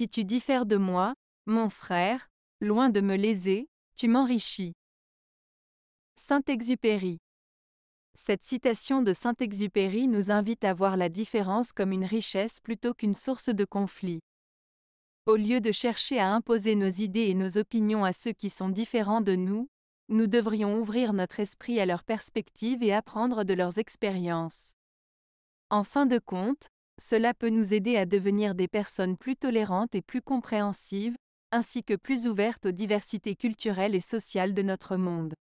Si tu diffères de moi, mon frère, loin de me léser, tu m'enrichis. Saint-Exupéry. Cette citation de Saint-Exupéry nous invite à voir la différence comme une richesse plutôt qu'une source de conflit. Au lieu de chercher à imposer nos idées et nos opinions à ceux qui sont différents de nous, nous devrions ouvrir notre esprit à leurs perspectives et apprendre de leurs expériences. En fin de compte, cela peut nous aider à devenir des personnes plus tolérantes et plus compréhensives, ainsi que plus ouvertes aux diversités culturelles et sociales de notre monde.